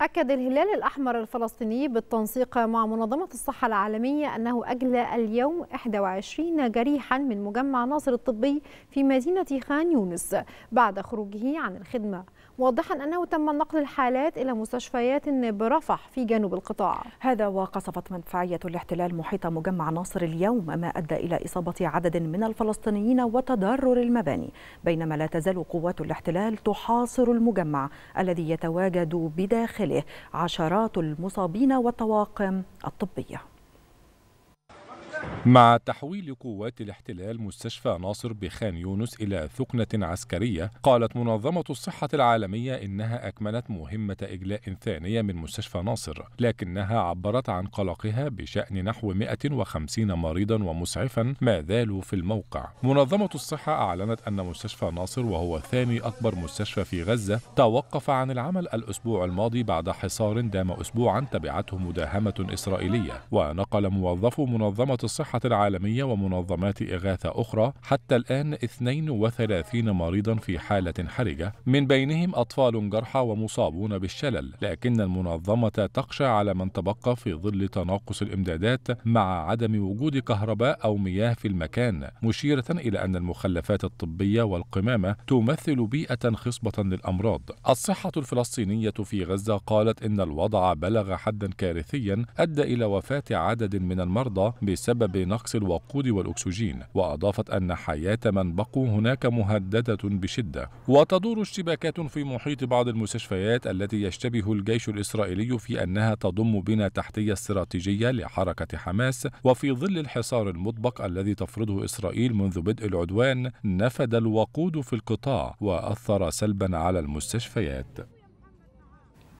أكد الهلال الأحمر الفلسطيني بالتنسيق مع منظمة الصحة العالمية أنه أجلى اليوم 21 جريحا من مجمع ناصر الطبي في مدينة خان يونس بعد خروجه عن الخدمة واضحا أنه تم نقل الحالات إلى مستشفيات برفح في جنوب القطاع هذا وقصفت مدفعية الاحتلال محيط مجمع ناصر اليوم ما أدى إلى إصابة عدد من الفلسطينيين وتضرر المباني بينما لا تزال قوات الاحتلال تحاصر المجمع الذي يتواجد بداخل خلاله عشرات المصابين والطواقم الطبيه مع تحويل قوات الاحتلال مستشفى ناصر بخان يونس إلى ثكنة عسكرية قالت منظمة الصحة العالمية إنها أكملت مهمة إجلاء ثانية من مستشفى ناصر لكنها عبرت عن قلقها بشأن نحو 150 مريضا ومسعفا ما زالوا في الموقع منظمة الصحة أعلنت أن مستشفى ناصر وهو ثاني أكبر مستشفى في غزة توقف عن العمل الأسبوع الماضي بعد حصار دام أسبوعا تبعته مداهمة إسرائيلية ونقل موظفو منظمة الصحة العالمية ومنظمات إغاثة أخرى حتى الآن 32 مريضا في حالة حرجة من بينهم أطفال جرحى ومصابون بالشلل لكن المنظمة تخشى على من تبقى في ظل تناقص الإمدادات مع عدم وجود كهرباء أو مياه في المكان مشيرة إلى أن المخلفات الطبية والقمامة تمثل بيئة خصبة للأمراض الصحة الفلسطينية في غزة قالت إن الوضع بلغ حدا كارثيا أدى إلى وفاة عدد من المرضى بسبب لنقص الوقود والأكسجين وأضافت أن حياة من بقوا هناك مهددة بشدة وتدور اشتباكات في محيط بعض المستشفيات التي يشتبه الجيش الإسرائيلي في أنها تضم بنا تحتية استراتيجية لحركة حماس وفي ظل الحصار المطبق الذي تفرضه إسرائيل منذ بدء العدوان نفد الوقود في القطاع وأثر سلبا على المستشفيات